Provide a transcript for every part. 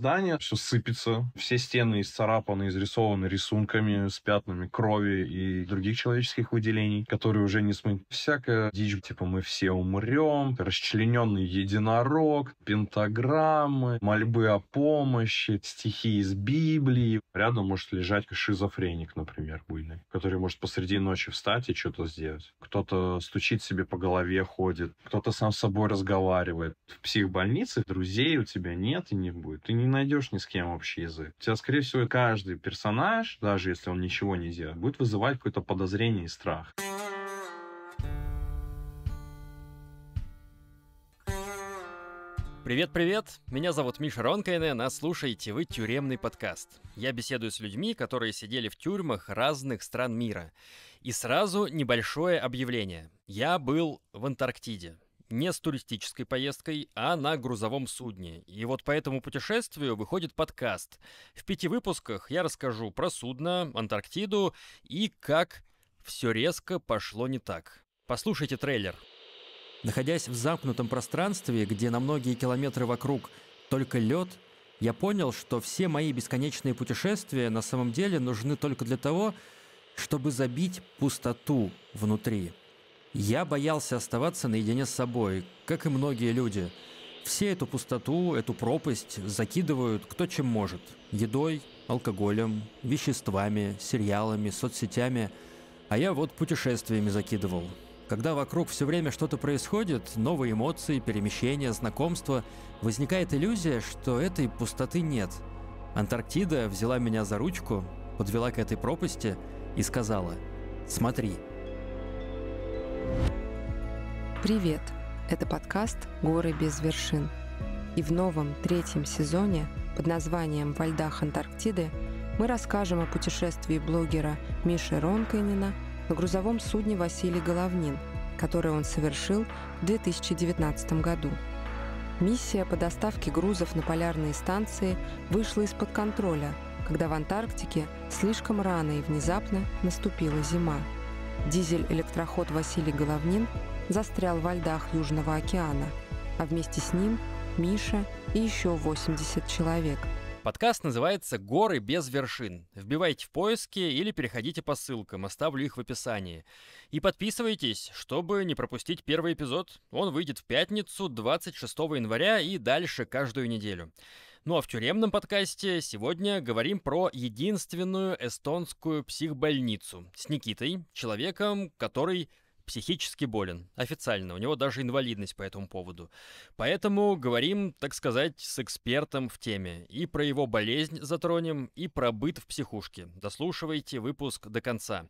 здание, все сыпется, все стены исцарапаны, изрисованы рисунками с пятнами крови и других человеческих выделений, которые уже не смыть. Всякая дичь, типа мы все умрем, расчлененный единорог, пентаграммы, мольбы о помощи, стихи из Библии. Рядом может лежать шизофреник, например, буйный, который может посреди ночи встать и что-то сделать. Кто-то стучит себе по голове, ходит, кто-то сам с собой разговаривает. В психбольнице друзей у тебя нет и не будет. Ты не найдешь ни с кем общий язык. У тебя, скорее всего, каждый персонаж, даже если он ничего не делает, будет вызывать какое-то подозрение и страх. Привет-привет! Меня зовут Миша Ронкайнен, Нас слушаете вы «Тюремный подкаст». Я беседую с людьми, которые сидели в тюрьмах разных стран мира. И сразу небольшое объявление. Я был в Антарктиде не с туристической поездкой, а на грузовом судне. И вот по этому путешествию выходит подкаст. В пяти выпусках я расскажу про судно, Антарктиду и как все резко пошло не так. Послушайте трейлер. Находясь в замкнутом пространстве, где на многие километры вокруг только лед, я понял, что все мои бесконечные путешествия на самом деле нужны только для того, чтобы забить пустоту внутри. Я боялся оставаться наедине с собой, как и многие люди. Все эту пустоту, эту пропасть закидывают кто чем может. Едой, алкоголем, веществами, сериалами, соцсетями. А я вот путешествиями закидывал. Когда вокруг все время что-то происходит, новые эмоции, перемещения, знакомства, возникает иллюзия, что этой пустоты нет. Антарктида взяла меня за ручку, подвела к этой пропасти и сказала «Смотри». Привет! Это подкаст «Горы без вершин». И в новом третьем сезоне под названием «Во льдах Антарктиды» мы расскажем о путешествии блогера Миши Ронкайнина на грузовом судне «Василий Головнин», которое он совершил в 2019 году. Миссия по доставке грузов на полярные станции вышла из-под контроля, когда в Антарктике слишком рано и внезапно наступила зима дизель-электроход Василий Головнин застрял во льдах Южного океана, а вместе с ним Миша и еще 80 человек. Подкаст называется «Горы без вершин». Вбивайте в поиски или переходите по ссылкам, оставлю их в описании. И подписывайтесь, чтобы не пропустить первый эпизод. Он выйдет в пятницу, 26 января и дальше каждую неделю. Ну а в тюремном подкасте сегодня говорим про единственную эстонскую психбольницу с Никитой, человеком, который психически болен. Официально. У него даже инвалидность по этому поводу. Поэтому говорим, так сказать, с экспертом в теме. И про его болезнь затронем, и про быт в психушке. Дослушивайте выпуск до конца.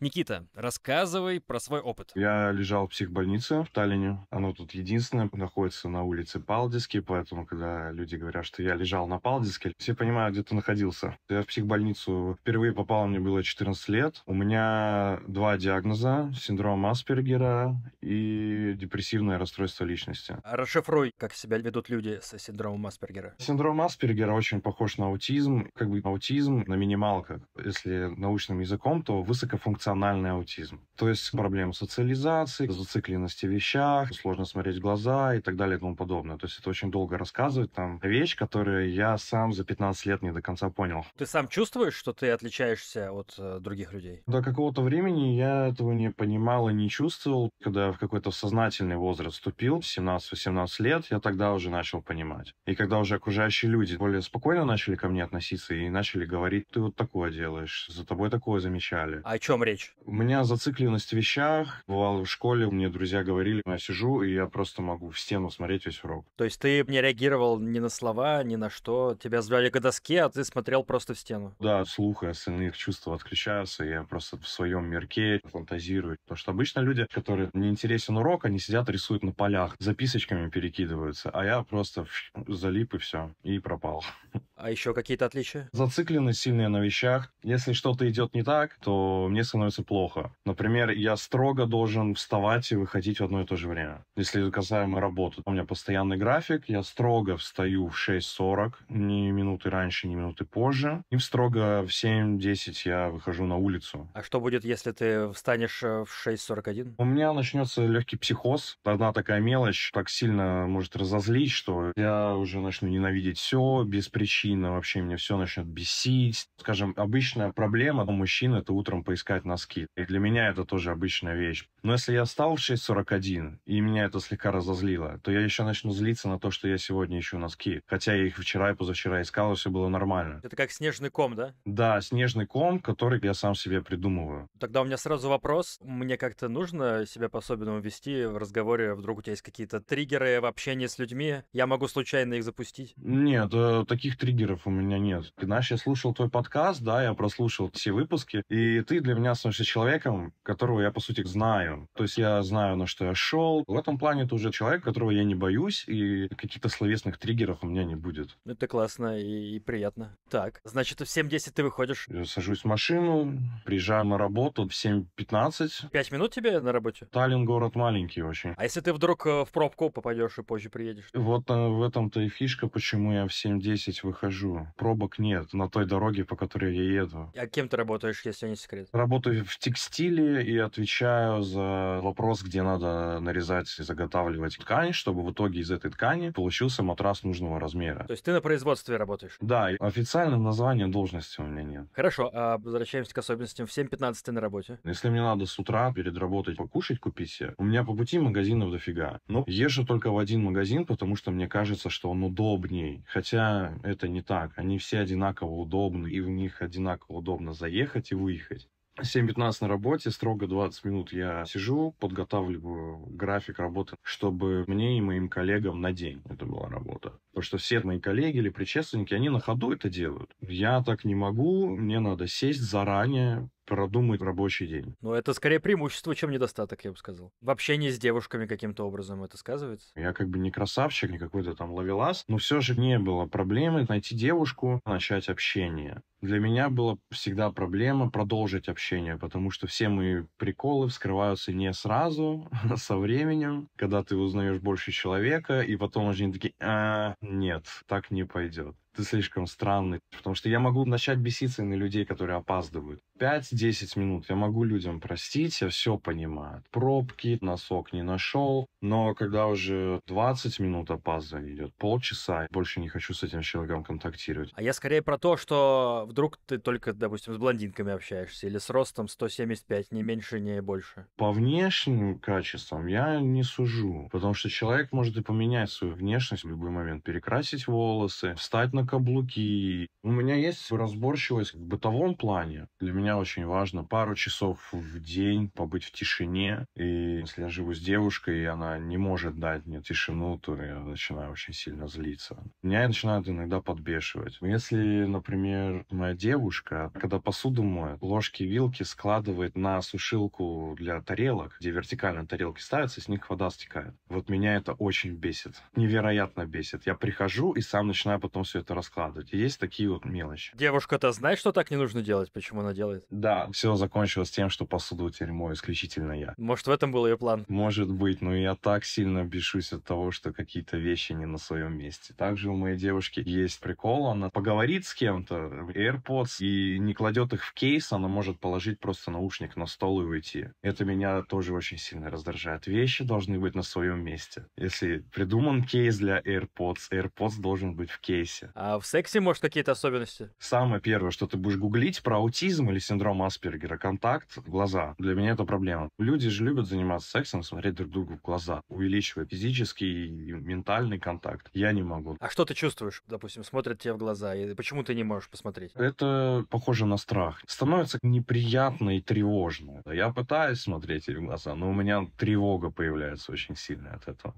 Никита, рассказывай про свой опыт. Я лежал в психбольнице в Таллине. Оно тут единственное, находится на улице Палдиски, поэтому, когда люди говорят, что я лежал на Палдиске, все понимают, где ты находился. Я в психбольницу впервые попал, мне было 14 лет. У меня два диагноза. Синдром Ас Asperger и депрессивное расстройство личности. Расшифруй, как себя ведут люди с синдромом Аспергера. Синдром Аспергера очень похож на аутизм. Как бы аутизм на минималках, если научным языком, то высокофункциональный аутизм. То есть проблемы социализации, зацикленности в вещах, сложно смотреть в глаза и так далее и тому подобное. То есть это очень долго рассказывать. Там вещь, которую я сам за 15 лет не до конца понял. Ты сам чувствуешь, что ты отличаешься от э, других людей? До какого-то времени я этого не понимал и не чувствовал, когда я в какой-то сознательный возраст вступил, 17-18 лет, я тогда уже начал понимать. И когда уже окружающие люди более спокойно начали ко мне относиться и начали говорить, ты вот такое делаешь, за тобой такое замечали. О чем речь? У меня зацикленность в вещах. Бывало в школе, мне друзья говорили, я сижу, и я просто могу в стену смотреть весь урок. То есть ты не реагировал ни на слова, ни на что? Тебя звали к доске, а ты смотрел просто в стену? Да, слух и остальные чувства отключаются, и я просто в своем мирке фантазирую. то что обычно люди, которые не интересен урок, они сидят, рисуют на полях, записочками перекидываются, а я просто залип и все, и пропал. А еще какие-то отличия? Зацикленность сильная на вещах. Если что-то идет не так, то мне становится плохо. Например, я строго должен вставать и выходить в одно и то же время. Если касаемо работы, у меня постоянный график, я строго встаю в 6.40, ни минуты раньше, ни минуты позже, и строго в 7.10 я выхожу на улицу. А что будет, если ты встанешь э, в 6.40 41? У меня начнется легкий психоз. Одна такая мелочь так сильно может разозлить, что я уже начну ненавидеть все без причины. Вообще меня все начнет бесить. Скажем, обычная проблема у мужчин это утром поискать носки. И для меня это тоже обычная вещь. Но если я встал в 6.41, и меня это слегка разозлило, то я еще начну злиться на то, что я сегодня ищу носки. Хотя я их вчера и позавчера искал, и все было нормально. Это как снежный ком, да? Да, снежный ком, который я сам себе придумываю. Тогда у меня сразу вопрос. Мне как-то нужно себя по-особенному вести в разговоре? Вдруг у тебя есть какие-то триггеры в общении с людьми? Я могу случайно их запустить? Нет, э, таких триггеров у меня нет. Знаешь, я слушал твой подкаст, да, я прослушал все выпуски, и ты для меня становишься человеком, которого я, по сути, знаю. То есть я знаю, на что я шел. В этом плане ты уже человек, которого я не боюсь, и каких-то словесных триггеров у меня не будет. Ну, это классно и, и приятно. Так, значит, в 7.10 ты выходишь? Я сажусь в машину, приезжаю на работу в 7.15. Пять минут тебе тебе на работе? Таллин город маленький очень. А если ты вдруг э, в пробку попадешь и позже приедешь? Вот а, в этом-то и фишка, почему я в 7.10 выхожу. Пробок нет на той дороге, по которой я еду. А кем ты работаешь, если не секрет? Работаю в текстиле и отвечаю за вопрос, где надо нарезать и заготавливать ткань, чтобы в итоге из этой ткани получился матрас нужного размера. То есть ты на производстве работаешь? Да, официальным названием должности у меня нет. Хорошо, а возвращаемся к особенностям. В 7.15 ты на работе? Если мне надо с утра перед работой заработать, покушать, купить себе, у меня по пути магазинов дофига. Но езжу только в один магазин, потому что мне кажется, что он удобней. Хотя это не так. Они все одинаково удобны, и в них одинаково удобно заехать и выехать. 7.15 на работе, строго 20 минут я сижу, подготавливаю график работы, чтобы мне и моим коллегам на день это была работа. Потому что все мои коллеги или предшественники, они на ходу это делают. Я так не могу, мне надо сесть заранее, продумать рабочий день. Но ну, это скорее преимущество, чем недостаток, я бы сказал. В общении с девушками каким-то образом это сказывается? Я как бы не красавчик, не какой-то там ловелас, но все же не было проблемы найти девушку, начать общение. Для меня была всегда проблема продолжить общение, потому что все мои приколы вскрываются не сразу, а со временем, когда ты узнаешь больше человека, и потом они такие, а, нет, так не пойдет ты слишком странный. Потому что я могу начать беситься на людей, которые опаздывают. 5-10 минут я могу людям простить, я все понимаю. Пробки, носок не нашел. Но когда уже 20 минут опаздывания идет, полчаса, больше не хочу с этим человеком контактировать. А я скорее про то, что вдруг ты только, допустим, с блондинками общаешься или с ростом 175, не меньше, не больше. По внешним качествам я не сужу, потому что человек может и поменять свою внешность в любой момент, перекрасить волосы, встать на на каблуки. У меня есть разборчивость в бытовом плане. Для меня очень важно пару часов в день побыть в тишине. И если я живу с девушкой, и она не может дать мне тишину, то я начинаю очень сильно злиться. Меня начинают иногда подбешивать. Если, например, моя девушка, когда посуду моет, ложки, вилки складывает на сушилку для тарелок, где вертикально тарелки ставятся, с них вода стекает. Вот меня это очень бесит. Невероятно бесит. Я прихожу и сам начинаю потом все это просто раскладывать. И есть такие вот мелочи. Девушка-то знает, что так не нужно делать, почему она делает? Да, все закончилось тем, что посуду теперь мою исключительно я. Может, в этом был ее план? Может быть, но я так сильно бешусь от того, что какие-то вещи не на своем месте. Также у моей девушки есть прикол, она поговорит с кем-то, AirPods, и не кладет их в кейс, она может положить просто наушник на стол и уйти. Это меня тоже очень сильно раздражает. Вещи должны быть на своем месте. Если придуман кейс для AirPods, AirPods должен быть в кейсе. А в сексе, может, какие-то особенности? Самое первое, что ты будешь гуглить про аутизм или синдром Аспергера, контакт, глаза. Для меня это проблема. Люди же любят заниматься сексом, смотреть друг другу в глаза, увеличивая физический и ментальный контакт. Я не могу. А что ты чувствуешь, допустим, смотрят тебе в глаза, и почему ты не можешь посмотреть? Это похоже на страх. Становится неприятно и тревожно. Я пытаюсь смотреть ей в глаза, но у меня тревога появляется очень сильно от этого.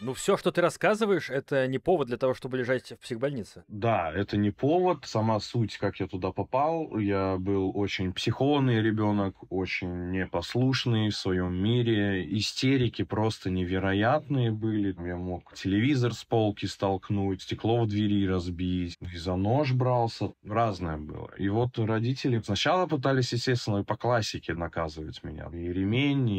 Ну, все, что ты рассказываешь, это не повод для того, чтобы лежать в психбольнице. Да, это не повод. Сама суть, как я туда попал. Я был очень психованный ребенок, очень непослушный в своем мире. Истерики просто невероятные были. Я мог телевизор с полки столкнуть, стекло в двери разбить, и за нож брался. Разное было. И вот родители сначала пытались, естественно, по классике наказывать меня. И ремень,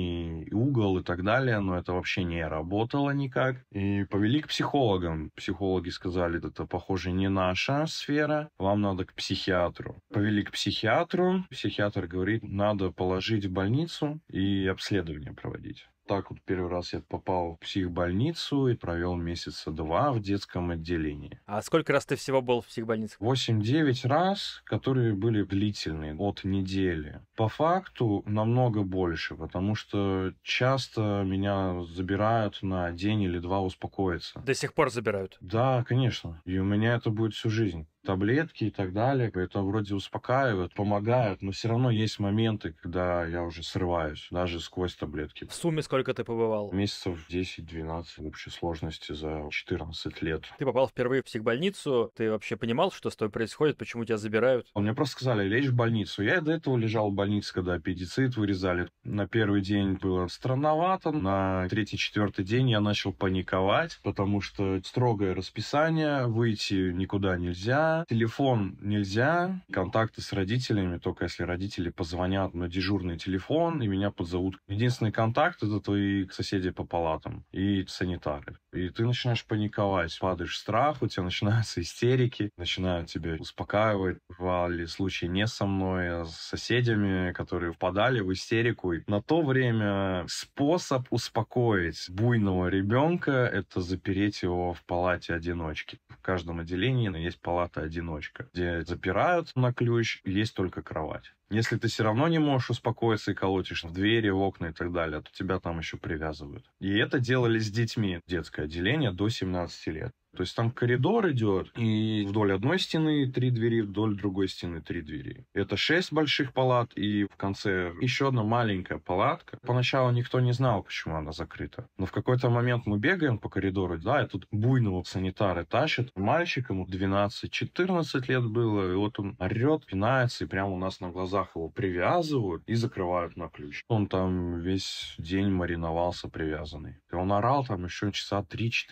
и угол, и так далее. Но это вообще не работало никак так. И повели к психологам. Психологи сказали, это, похоже, не наша сфера, вам надо к психиатру. Повели к психиатру, психиатр говорит, надо положить в больницу и обследование проводить так вот первый раз я попал в психбольницу и провел месяца два в детском отделении. А сколько раз ты всего был в психбольнице? Восемь-девять раз, которые были длительные, от недели. По факту намного больше, потому что часто меня забирают на день или два успокоиться. До сих пор забирают? Да, конечно. И у меня это будет всю жизнь таблетки и так далее. Это вроде успокаивает, помогает, но все равно есть моменты, когда я уже срываюсь, даже сквозь таблетки. В сумме сколько ты побывал? Месяцев 10-12 в общей сложности за 14 лет. Ты попал впервые в психбольницу, ты вообще понимал, что с тобой происходит, почему тебя забирают? А мне просто сказали, лечь в больницу. Я и до этого лежал в больнице, когда аппендицит вырезали. На первый день было странновато, на третий-четвертый день я начал паниковать, потому что строгое расписание, выйти никуда нельзя, телефон нельзя, контакты с родителями, только если родители позвонят на дежурный телефон и меня подзовут. Единственный контакт — это твои соседи по палатам и санитары. И ты начинаешь паниковать, падаешь в страх, у тебя начинаются истерики, начинают тебя успокаивать. Бывали случаи не со мной, а с соседями, которые впадали в истерику. И на то время способ успокоить буйного ребенка — это запереть его в палате одиночки. В каждом отделении есть палата одиночка, где запирают на ключ, есть только кровать. Если ты все равно не можешь успокоиться и колотишь в двери, в окна и так далее, то тебя там еще привязывают. И это делали с детьми, детское отделение до 17 лет. То есть там коридор идет, и вдоль одной стены три двери, вдоль другой стены три двери. Это шесть больших палат, и в конце еще одна маленькая палатка. Поначалу никто не знал, почему она закрыта. Но в какой-то момент мы бегаем по коридору, да, и тут буйного санитары тащат. Мальчик, ему 12-14 лет было, и вот он орет, пинается, и прямо у нас на глазах глазах его привязывают и закрывают на ключ. Он там весь день мариновался привязанный. И он орал там еще часа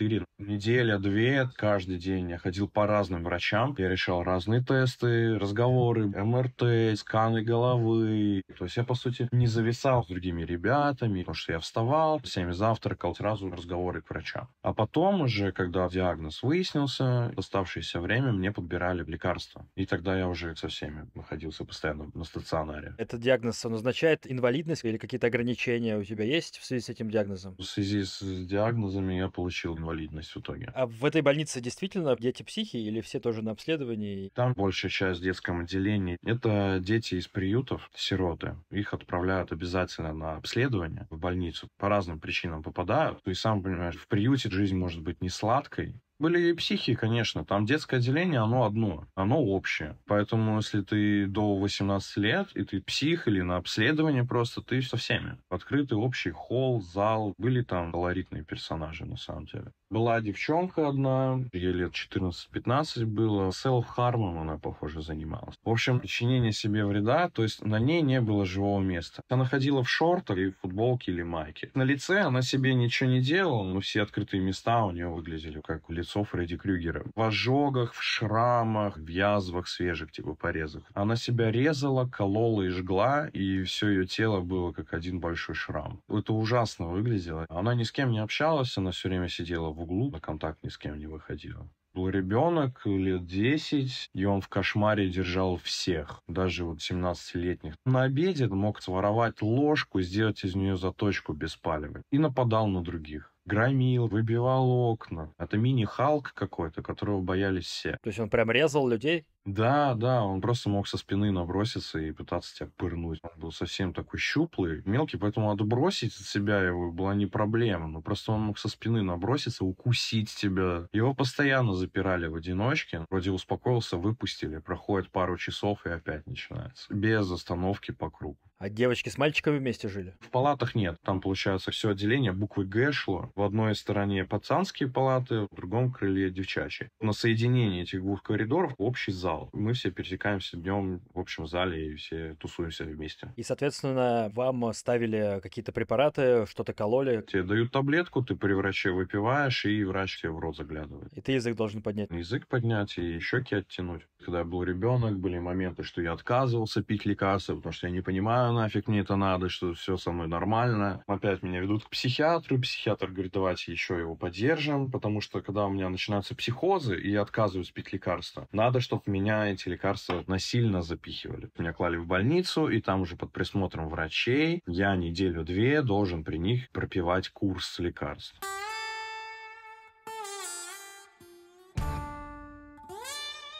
3-4. Неделя, две, каждый день я ходил по разным врачам. Я решал разные тесты, разговоры, МРТ, сканы головы. То есть я, по сути, не зависал с другими ребятами, потому что я вставал, всеми завтракал, сразу разговоры к врачам. А потом уже, когда диагноз выяснился, оставшееся время мне подбирали лекарства. И тогда я уже со всеми находился постоянно на стационаре. Этот диагноз, он означает инвалидность или какие-то ограничения у тебя есть в связи с этим диагнозом? В связи с диагнозами я получил инвалидность в итоге. А в этой больнице действительно дети психи или все тоже на обследовании? Там большая часть в детском отделении. Это дети из приютов, сироты. Их отправляют обязательно на обследование в больницу. По разным причинам попадают. Ты сам понимаешь, в приюте жизнь может быть не сладкой, были и психи, конечно. Там детское отделение, оно одно, оно общее. Поэтому, если ты до 18 лет, и ты псих или на обследование просто, ты со всеми. Открытый общий холл, зал. Были там колоритные персонажи, на самом деле. Была девчонка одна, ей лет 14-15 было. Селф-хармом она, похоже, занималась. В общем, причинение себе вреда, то есть на ней не было живого места. Она ходила в шортах и в футболке или майке. На лице она себе ничего не делала, но все открытые места у нее выглядели как у лицо мертвецов Фредди Крюгера. В ожогах, в шрамах, в язвах свежих, типа порезах. Она себя резала, колола и жгла, и все ее тело было как один большой шрам. Это ужасно выглядело. Она ни с кем не общалась, она все время сидела в углу, на контакт ни с кем не выходила был ребенок лет 10, и он в кошмаре держал всех, даже вот 17-летних. На обеде мог своровать ложку, сделать из нее заточку без палева и нападал на других громил, выбивал окна. Это мини-Халк какой-то, которого боялись все. То есть он прям резал людей? Да, да, он просто мог со спины наброситься и пытаться тебя пырнуть. Он был совсем такой щуплый, мелкий, поэтому отбросить от себя его была не проблема. Но ну, просто он мог со спины наброситься, укусить тебя. Его постоянно запирали в одиночке. Вроде успокоился, выпустили. Проходит пару часов и опять начинается. Без остановки по кругу. А девочки с мальчиками вместе жили? В палатах нет. Там, получается, все отделение буквы Г шло. В одной стороне пацанские палаты, в другом крыле девчачьи. На соединении этих двух коридоров общий зал. Мы все пересекаемся днем в общем зале и все тусуемся вместе. И, соответственно, вам ставили какие-то препараты, что-то кололи? Тебе дают таблетку, ты при враче выпиваешь, и врач тебе в рот заглядывает. И ты язык должен поднять? Язык поднять и щеки оттянуть. Когда я был ребенок, были моменты, что я отказывался пить лекарства, потому что я не понимаю, знаю, нафиг мне это надо, что все со мной нормально. Опять меня ведут к психиатру, психиатр говорит, давайте еще его поддержим, потому что когда у меня начинаются психозы, и я отказываюсь пить лекарства, надо, чтобы меня эти лекарства насильно запихивали. Меня клали в больницу, и там уже под присмотром врачей я неделю-две должен при них пропивать курс лекарств.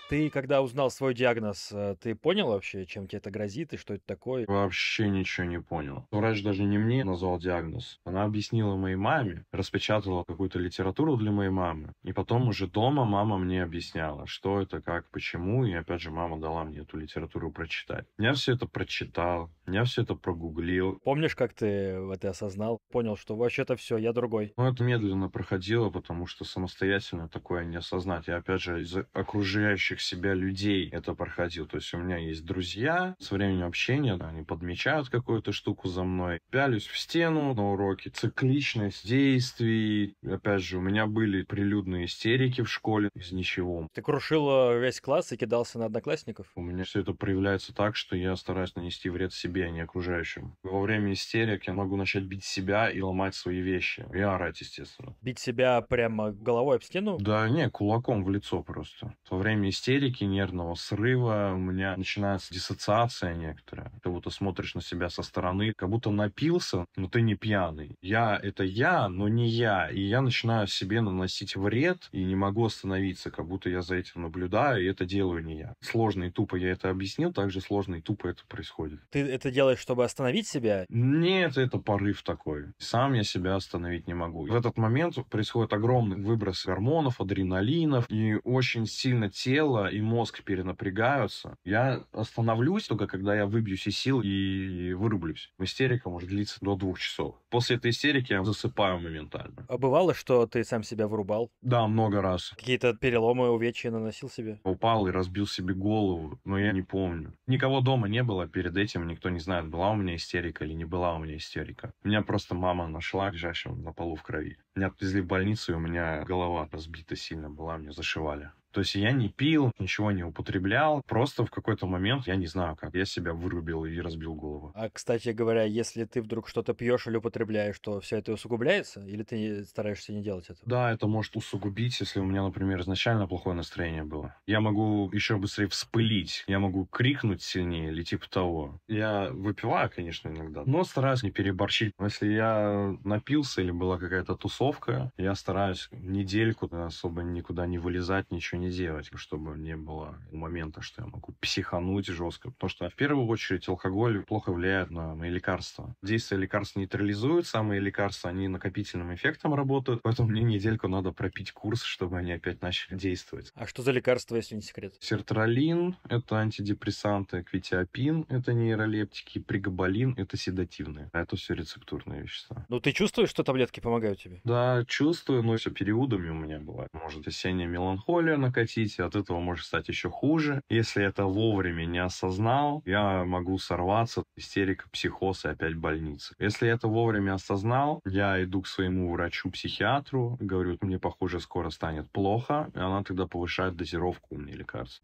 Ты когда узнал свой диагноз, э, ты понял вообще, чем тебе это грозит и что это такое? Вообще ничего не понял. Ну, врач даже не мне назвал диагноз. Она объяснила моей маме, распечатала какую-то литературу для моей мамы. И потом уже дома мама мне объясняла, что это, как, почему. И опять же, мама дала мне эту литературу прочитать. Я все это прочитал, я все это прогуглил. Помнишь, как ты это осознал? Понял, что вообще-то все, я другой. Ну, это медленно проходило, потому что самостоятельно такое не осознать. Я опять же из окружающих окружающих себя людей это проходил. То есть у меня есть друзья, со временем общения они подмечают какую-то штуку за мной, пялюсь в стену на уроке, цикличность действий. Опять же, у меня были прилюдные истерики в школе из ничего. Ты крушил э, весь класс и кидался на одноклассников? У меня все это проявляется так, что я стараюсь нанести вред себе, а не окружающим. Во время истерик я могу начать бить себя и ломать свои вещи. И орать, естественно. Бить себя прямо головой об стену? Да не, кулаком в лицо просто. Во время истерики истерики, нервного срыва, у меня начинается диссоциация некоторая. Как будто смотришь на себя со стороны, как будто напился, но ты не пьяный. Я — это я, но не я. И я начинаю себе наносить вред и не могу остановиться, как будто я за этим наблюдаю, и это делаю не я. Сложно и тупо я это объяснил, также сложно и тупо это происходит. Ты это делаешь, чтобы остановить себя? Нет, это порыв такой. Сам я себя остановить не могу. В этот момент происходит огромный выброс гормонов, адреналинов, и очень сильно тело тело и мозг перенапрягаются. Я остановлюсь только, когда я выбьюсь из сил и вырублюсь. Истерика может длиться до двух часов. После этой истерики я засыпаю моментально. А бывало, что ты сам себя вырубал? Да, много раз. Какие-то переломы, увечья наносил себе? Упал и разбил себе голову, но я не помню. Никого дома не было перед этим, никто не знает, была у меня истерика или не была у меня истерика. Меня просто мама нашла лежащим на полу в крови. Меня отвезли в больницу, и у меня голова разбита сильно была, меня зашивали. То есть я не пил, ничего не употреблял, просто в какой-то момент, я не знаю как, я себя вырубил и разбил голову. А, кстати говоря, если ты вдруг что-то пьешь или употребляешь, то все это усугубляется? Или ты стараешься не делать это? Да, это может усугубить, если у меня, например, изначально плохое настроение было. Я могу еще быстрее вспылить, я могу крикнуть сильнее или типа того. Я выпиваю, конечно, иногда, но стараюсь не переборщить. Если я напился или была какая-то тусовка, я стараюсь недельку особо никуда не вылезать, ничего ничего не делать, чтобы не было момента, что я могу психануть жестко. Потому что в первую очередь алкоголь плохо влияет на мои лекарства. Действие лекарств нейтрализует, самые лекарства, они накопительным эффектом работают, поэтому мне недельку надо пропить курс, чтобы они опять начали действовать. А что за лекарства, если не секрет? Сертралин — это антидепрессанты, квитиапин — это нейролептики, пригабалин — это седативные. А это все рецептурные вещества. Ну ты чувствуешь, что таблетки помогают тебе? Да, чувствую, но все периодами у меня бывает. Может, осенняя меланхолия, накатить, и от этого может стать еще хуже. Если это вовремя не осознал, я могу сорваться, истерика, психоз и опять больница. Если это вовремя осознал, я иду к своему врачу-психиатру, говорю, мне, похоже, скоро станет плохо, и она тогда повышает дозировку у меня лекарств.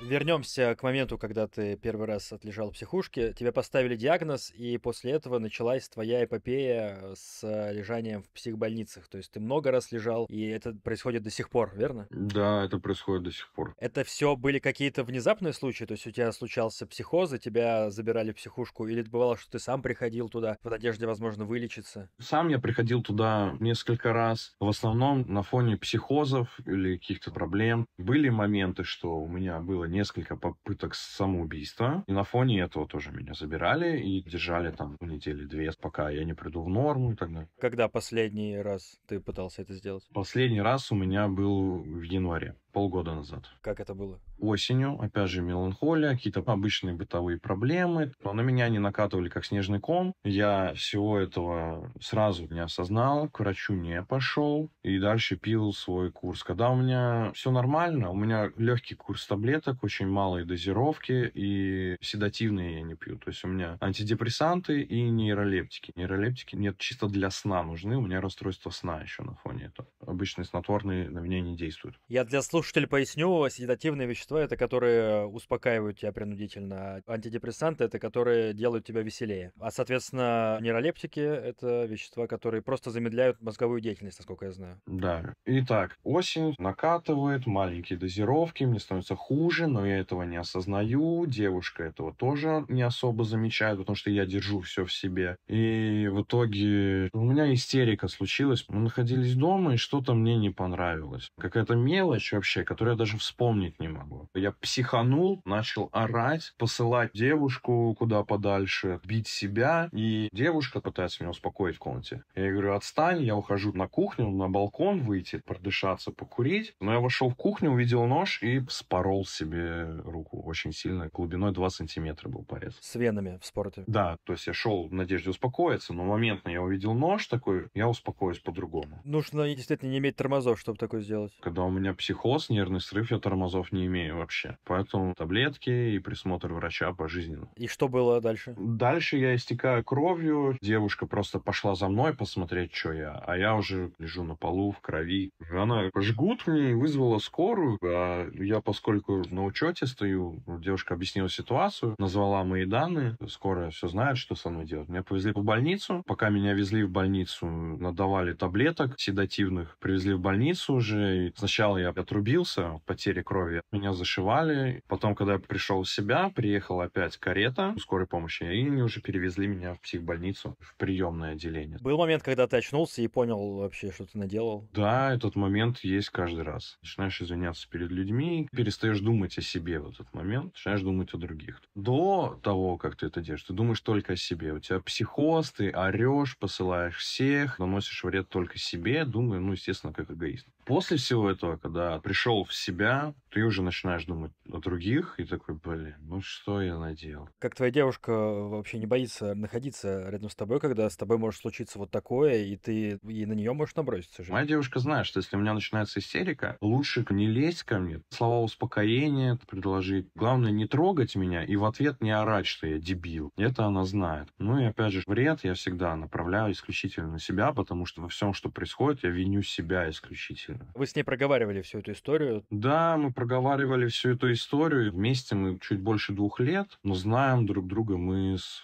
Вернемся к моменту, когда ты первый раз отлежал в психушке. Тебе поставили диагноз, и после этого началась твоя эпопея э, с лежанием в психбольницах. То есть ты много раз лежал, и это происходит до сих пор, верно? Да, это происходит до сих пор. Это все были какие-то внезапные случаи? То есть у тебя случался психоз, и тебя забирали в психушку? Или это бывало, что ты сам приходил туда в надежде, возможно, вылечиться? Сам я приходил туда несколько раз. В основном на фоне психозов или каких-то проблем. Были моменты, что у меня было несколько попыток самоубийства. И на фоне этого тоже меня забирали и держали там недели две, пока я не приду в норму и так далее. Когда последний раз ты пытался это сделать? Последний раз у меня был в январе полгода назад. Как это было? Осенью, опять же, меланхолия, какие-то обычные бытовые проблемы, но на меня они накатывали как снежный ком. Я всего этого сразу не осознал, к врачу не пошел и дальше пил свой курс. Когда у меня все нормально, у меня легкий курс таблеток, очень малые дозировки и седативные я не пью. То есть у меня антидепрессанты и нейролептики. Нейролептики нет чисто для сна нужны, у меня расстройство сна еще на фоне этого. Обычные снотворные на меня не действуют. Я для слуш слушатель поясню, седативные вещества — это которые успокаивают тебя принудительно. А антидепрессанты — это которые делают тебя веселее. А, соответственно, нейролептики — это вещества, которые просто замедляют мозговую деятельность, насколько я знаю. Да. Итак, осень накатывает, маленькие дозировки, мне становится хуже, но я этого не осознаю. Девушка этого тоже не особо замечает, потому что я держу все в себе. И в итоге у меня истерика случилась. Мы находились дома, и что-то мне не понравилось. Какая-то мелочь вообще вообще, которую я даже вспомнить не могу. Я психанул, начал орать, посылать девушку куда подальше, бить себя, и девушка пытается меня успокоить в комнате. Я говорю, отстань, я ухожу на кухню, на балкон выйти, продышаться, покурить. Но я вошел в кухню, увидел нож и спорол себе руку очень сильно. Глубиной 2 сантиметра был порез. С венами в спорте? Да, то есть я шел в надежде успокоиться, но моментно я увидел нож такой, я успокоюсь по-другому. Нужно действительно не иметь тормозов, чтобы такое сделать. Когда у меня психоз, нас нервный срыв, я тормозов не имею вообще. Поэтому таблетки и присмотр врача пожизненно. И что было дальше? Дальше я истекаю кровью. Девушка просто пошла за мной посмотреть, что я. А я уже лежу на полу в крови. Она жгут мне и вызвала скорую. А я, поскольку на учете стою, девушка объяснила ситуацию, назвала мои данные. Скорая все знает, что со мной делать. Меня повезли в больницу. Пока меня везли в больницу, надавали таблеток седативных. Привезли в больницу уже. И сначала я отрубил бился от потери крови. Меня зашивали. Потом, когда я пришел в себя, приехала опять карета скорой помощи, и они уже перевезли меня в психбольницу, в приемное отделение. Был момент, когда ты очнулся и понял вообще, что ты наделал? Да, этот момент есть каждый раз. Начинаешь извиняться перед людьми, перестаешь думать о себе в этот момент, начинаешь думать о других. До того, как ты это делаешь, ты думаешь только о себе. У тебя психоз, ты орешь, посылаешь всех, наносишь вред только себе, думаю, ну, естественно, как эгоист после всего этого, когда пришел в себя, ты уже начинаешь думать о других и такой, блин, ну что я наделал? Как твоя девушка э, вообще не боится находиться рядом с тобой, когда с тобой может случиться вот такое, и ты и на нее можешь наброситься же? Моя девушка знает, что если у меня начинается истерика, лучше не лезть ко мне, слова успокоения предложить. Главное не трогать меня и в ответ не орать, что я дебил. Это она знает. Ну и опять же, вред я всегда направляю исключительно на себя, потому что во всем, что происходит, я виню себя исключительно. Вы с ней проговаривали всю эту историю? Да, мы проговаривали всю эту историю. Вместе мы чуть больше двух лет, но знаем друг друга мы с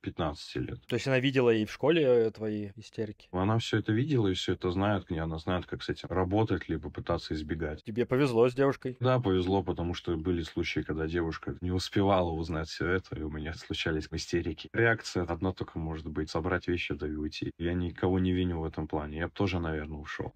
15 э, лет. То есть она видела и в школе э, твои истерики? Она все это видела и все это знает. И она знает, как с этим работать, либо пытаться избегать. Тебе повезло с девушкой? Да, повезло, потому что были случаи, когда девушка не успевала узнать все это, и у меня случались истерики. Реакция одна только может быть — собрать вещи, да и уйти. Я никого не виню в этом плане. Я бы тоже, наверное, ушел.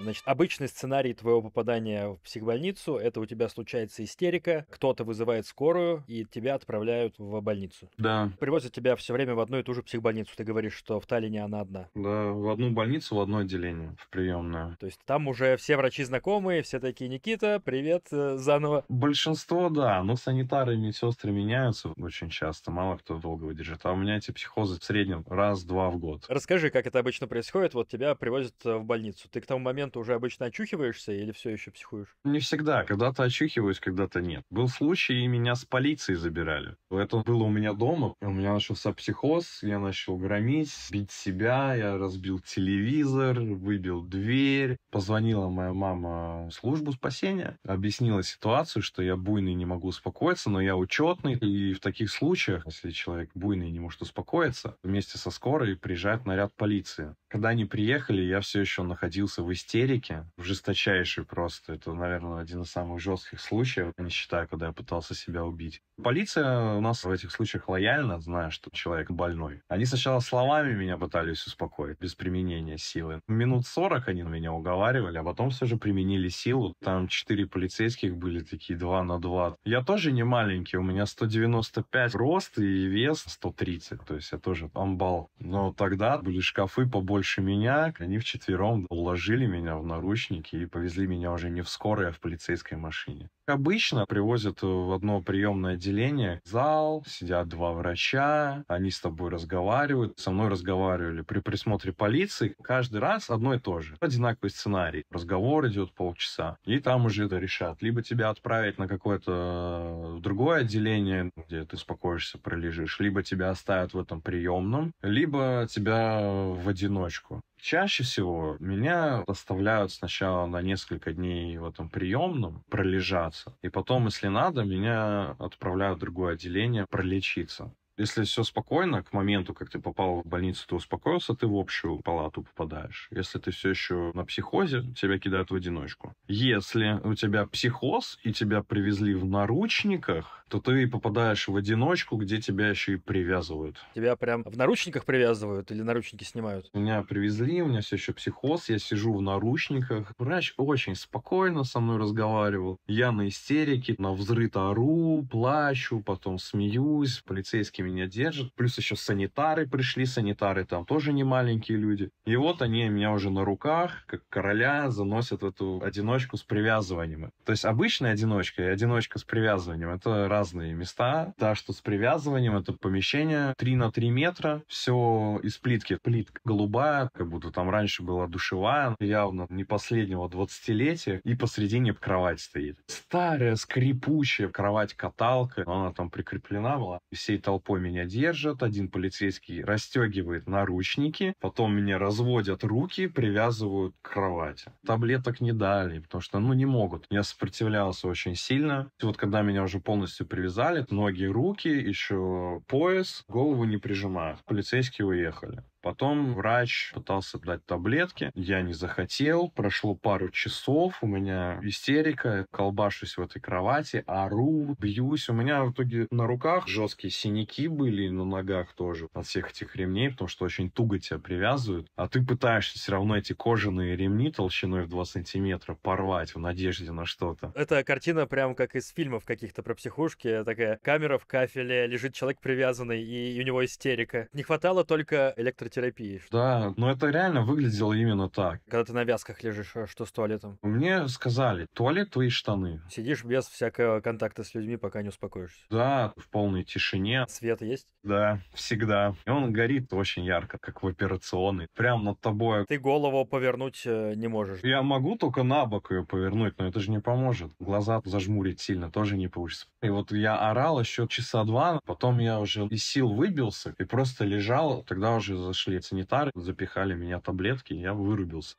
Значит, обычный сценарий твоего попадания в психбольницу — это у тебя случается истерика, кто-то вызывает скорую, и тебя отправляют в больницу. Да. Привозят тебя все время в одну и ту же психбольницу. Ты говоришь, что в Таллине она одна. Да, в одну больницу, в одно отделение, в приемное. То есть там уже все врачи знакомые, все такие, Никита, привет, э, заново. Большинство, да, но санитары и медсестры меняются очень часто, мало кто долго выдержит. А у меня эти психозы в среднем раз-два в год. Расскажи, как это обычно происходит. Вот тебя привозят э, в больницу. Ты к тому моменту момент уже обычно очухиваешься или все еще психуешь? Не всегда. Когда-то очухиваюсь, когда-то нет. Был случай, и меня с полицией забирали. Это было у меня дома. У меня начался психоз, я начал громить, бить себя, я разбил телевизор, выбил дверь. Позвонила моя мама в службу спасения, объяснила ситуацию, что я буйный, не могу успокоиться, но я учетный. И в таких случаях, если человек буйный не может успокоиться, вместе со скорой приезжает наряд полиции. Когда они приехали, я все еще находился в истерике, истерике, в жесточайшей просто. Это, наверное, один из самых жестких случаев, не считаю, когда я пытался себя убить. Полиция у нас в этих случаях лояльна, зная, что человек больной. Они сначала словами меня пытались успокоить, без применения силы. Минут сорок они меня уговаривали, а потом все же применили силу. Там четыре полицейских были такие два на два. Я тоже не маленький, у меня 195 рост и вес 130, то есть я тоже амбал. Но тогда были шкафы побольше меня, они вчетвером уложили меня меня в наручники и повезли меня уже не в скорой, а в полицейской машине. Обычно привозят э, в одно приемное отделение, зал, сидят два врача, они с тобой разговаривают, со мной разговаривали при присмотре полиции, каждый раз одно и то же, одинаковый сценарий, разговор идет полчаса, и там уже это решат, либо тебя отправить на какое-то э, другое отделение, где ты успокоишься, пролежишь, либо тебя оставят в этом приемном, либо тебя в одиночку. Чаще всего меня поставляют сначала на несколько дней в этом приемном пролежаться, и потом, если надо, меня отправляют в другое отделение пролечиться. Если все спокойно, к моменту, как ты попал в больницу, ты успокоился, ты в общую палату попадаешь. Если ты все еще на психозе, тебя кидают в одиночку. Если у тебя психоз и тебя привезли в наручниках, то ты попадаешь в одиночку, где тебя еще и привязывают. Тебя прям в наручниках привязывают или наручники снимают? Меня привезли, у меня все еще психоз, я сижу в наручниках. Врач очень спокойно со мной разговаривал. Я на истерике, на взрыт ору, плачу, потом смеюсь, полицейскими меня держат. Плюс еще санитары пришли, санитары там тоже не маленькие люди. И вот они меня уже на руках, как короля, заносят в эту одиночку с привязыванием. То есть обычная одиночка и одиночка с привязыванием — это разные места. Да, что с привязыванием — это помещение 3 на 3 метра, все из плитки. Плитка голубая, как будто там раньше была душевая, явно не последнего 20-летия, и посредине кровать стоит. Старая, скрипучая кровать-каталка, она там прикреплена была, и всей толпой толпой меня держат, один полицейский расстегивает наручники, потом меня разводят руки, привязывают к кровати. Таблеток не дали, потому что, ну, не могут. Я сопротивлялся очень сильно. И вот когда меня уже полностью привязали, ноги, руки, еще пояс, голову не прижимают. Полицейские уехали. Потом врач пытался дать таблетки, я не захотел, прошло пару часов, у меня истерика, колбашусь в этой кровати, ору, бьюсь, у меня в итоге на руках жесткие синяки были, и на ногах тоже от всех этих ремней, потому что очень туго тебя привязывают, а ты пытаешься все равно эти кожаные ремни толщиной в 2 сантиметра порвать в надежде на что-то. Эта картина прям как из фильмов каких-то про психушки, такая камера в кафеле, лежит человек привязанный, и у него истерика. Не хватало только электро терапией. Да, но это реально выглядело именно так. Когда ты на вязках лежишь, а что с туалетом? Мне сказали, туалет твои штаны. Сидишь без всякого контакта с людьми, пока не успокоишься. Да, в полной тишине. Свет есть? Да, всегда. И он горит очень ярко, как в операционной. Прям над тобой. Ты голову повернуть э, не можешь. Я могу только на бок ее повернуть, но это же не поможет. Глаза зажмурить сильно тоже не получится. И вот я орал еще часа два, потом я уже из сил выбился и просто лежал. Тогда уже за пришли санитары, запихали меня таблетки, и я вырубился.